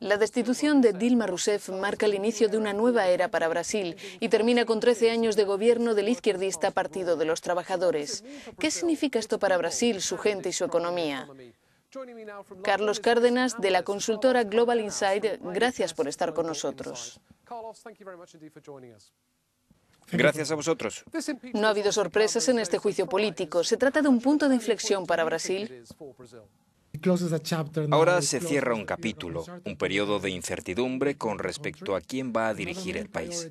La destitución de Dilma Rousseff marca el inicio de una nueva era para Brasil y termina con 13 años de gobierno del izquierdista Partido de los Trabajadores. ¿Qué significa esto para Brasil, su gente y su economía? Carlos Cárdenas, de la consultora Global Insight, gracias por estar con nosotros. Gracias a vosotros. No ha habido sorpresas en este juicio político. Se trata de un punto de inflexión para Brasil. Ahora se cierra un capítulo, un periodo de incertidumbre con respecto a quién va a dirigir el país.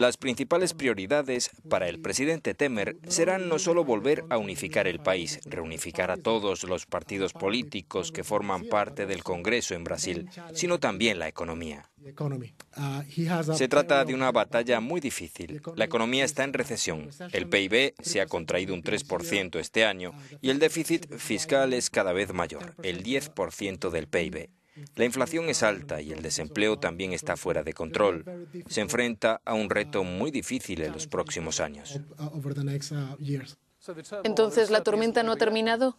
Las principales prioridades para el presidente Temer serán no solo volver a unificar el país, reunificar a todos los partidos políticos que forman parte del Congreso en Brasil, sino también la economía. Se trata de una batalla muy difícil. La economía está en recesión. El PIB se ha contraído un 3% este año y el déficit fiscal es cada vez mayor, el 10% del PIB. La inflación es alta y el desempleo también está fuera de control. Se enfrenta a un reto muy difícil en los próximos años. Entonces, ¿la tormenta no ha terminado?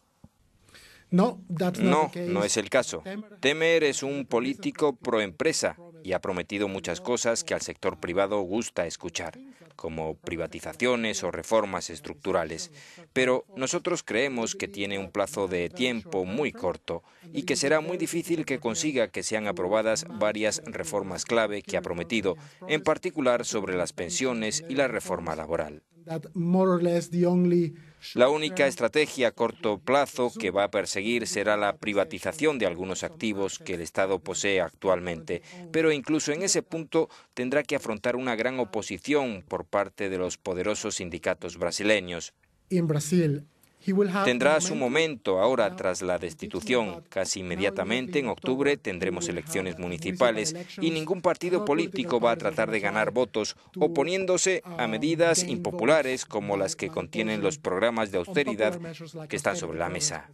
No, no es el caso. Temer es un político pro-empresa y ha prometido muchas cosas que al sector privado gusta escuchar como privatizaciones o reformas estructurales, pero nosotros creemos que tiene un plazo de tiempo muy corto y que será muy difícil que consiga que sean aprobadas varias reformas clave que ha prometido, en particular sobre las pensiones y la reforma laboral. La única estrategia a corto plazo que va a perseguir será la privatización de algunos activos que el Estado posee actualmente, pero incluso en ese punto tendrá que afrontar una gran oposición por parte de los poderosos sindicatos brasileños. En Brasil, Tendrá su momento ahora tras la destitución. Casi inmediatamente, en octubre, tendremos elecciones municipales y ningún partido político va a tratar de ganar votos oponiéndose a uh, medidas impopulares como las que contienen los programas de austeridad que están sobre la mesa.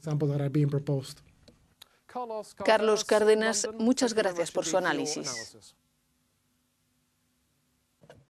Carlos Cárdenas, muchas gracias por su análisis.